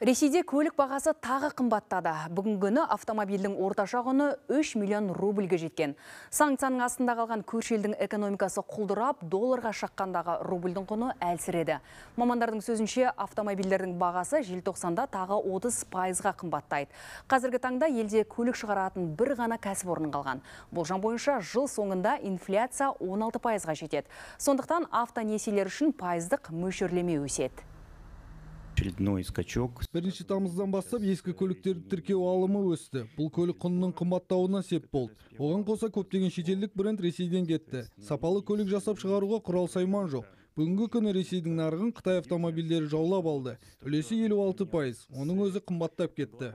Ресейде көлік бағасы тағы қымбаттады. Бүгінгіні автомобильдің орташа құны 3 миллион рубльге жеткен. Санкцияның астында қалған көршелдің экономикасы құлдырап, долларға шаққандағы рубльдің құны әлсіреді. Мамандардың сөзінше автомобильдердің бағасы 90-да тағы 30 пайызға қымбаттайды. Қазіргі таңда елде көлік шығаратын бір ғана кәсіпорын қалған. Болжам бойынша жыл соңында инфляция 16 пайызға жетеді. Сондықтан автонесиелер үшін пайыздық мөлшерлеме өседі очередной скачок бірінші тамыздан бастап ескі көліктерді тіркеу алымы өсті бұл көлік құнының қымбаттауына сеп болды оған қоса көптеген шетелдік бренд ресейден кетті сапалы көлік жасап шығаруға құрал сайман жоқ бүгінгі күні ресейдің нарығын қытай автомобильдері жаулап алды үлесі елу алты пайыз оның өзі қымбаттап кетті